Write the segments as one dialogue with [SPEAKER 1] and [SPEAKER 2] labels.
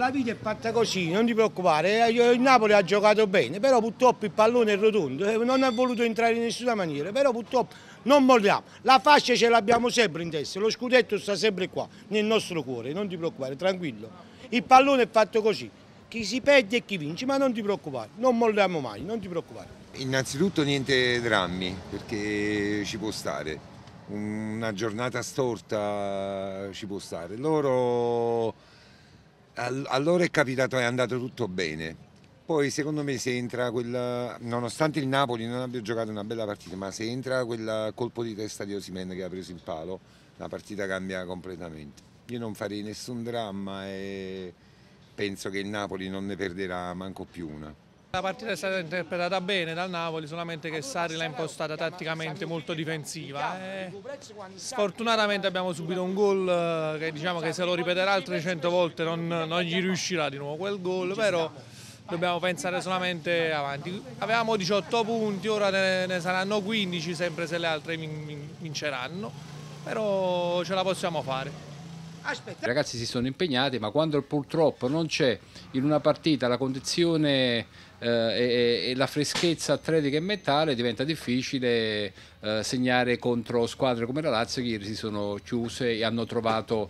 [SPEAKER 1] La vita è fatta così, non ti preoccupare, eh, il Napoli ha giocato bene, però purtroppo il pallone è rotondo, eh, non è voluto entrare in nessuna maniera, però purtroppo non molliamo, la fascia ce l'abbiamo sempre in testa, lo scudetto sta sempre qua, nel nostro cuore, non ti preoccupare, tranquillo. Il pallone è fatto così, chi si perde e chi vince, ma non ti preoccupare, non molliamo mai, non ti preoccupare.
[SPEAKER 2] Innanzitutto niente drammi, perché ci può stare, una giornata storta ci può stare, loro allora è capitato, è andato tutto bene. Poi secondo me se entra quella, nonostante il Napoli non abbia giocato una bella partita, ma se entra quel colpo di testa di Osimen che ha preso il palo, la partita cambia completamente. Io non farei nessun dramma e penso che il Napoli non ne perderà manco più una.
[SPEAKER 3] La partita è stata interpretata bene dal Napoli, solamente che Sari l'ha impostata tatticamente molto difensiva. E eh. sfortunatamente abbiamo subito un gol eh, che diciamo che se lo ripeterà altre 100 volte non, non gli riuscirà di nuovo quel gol, però dobbiamo pensare solamente avanti. Avevamo 18 punti, ora ne, ne saranno 15, sempre se le altre vinceranno, però ce la possiamo fare.
[SPEAKER 4] Aspetta. I ragazzi si sono impegnati, ma quando purtroppo non c'è in una partita la condizione eh, e, e, la freschezza atletica e mentale diventa difficile eh, segnare contro squadre come la Lazio che ieri si sono chiuse e hanno trovato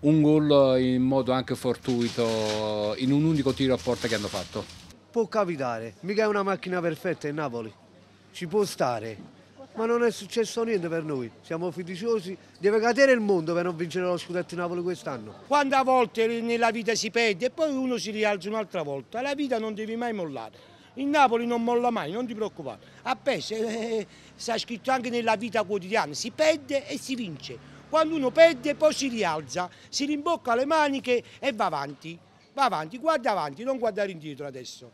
[SPEAKER 4] un gol in modo anche fortuito in un unico tiro a porta che hanno fatto.
[SPEAKER 1] Può capitare, mica è una macchina perfetta in Napoli, ci può stare, ma non è successo niente per noi. Siamo fiduciosi, deve cadere il mondo per non vincere lo scudetto Napoli quest'anno. Quante volte nella vita si perde e poi uno si rialza un'altra volta, la vita non devi mai mollare. Il Napoli non molla mai, non ti preoccupare. A PES eh, eh, eh, sta scritto anche nella vita quotidiana, si perde e si vince. Quando uno perde poi si rialza, si rimbocca le maniche e va avanti. Va avanti, guarda avanti, non guardare indietro adesso.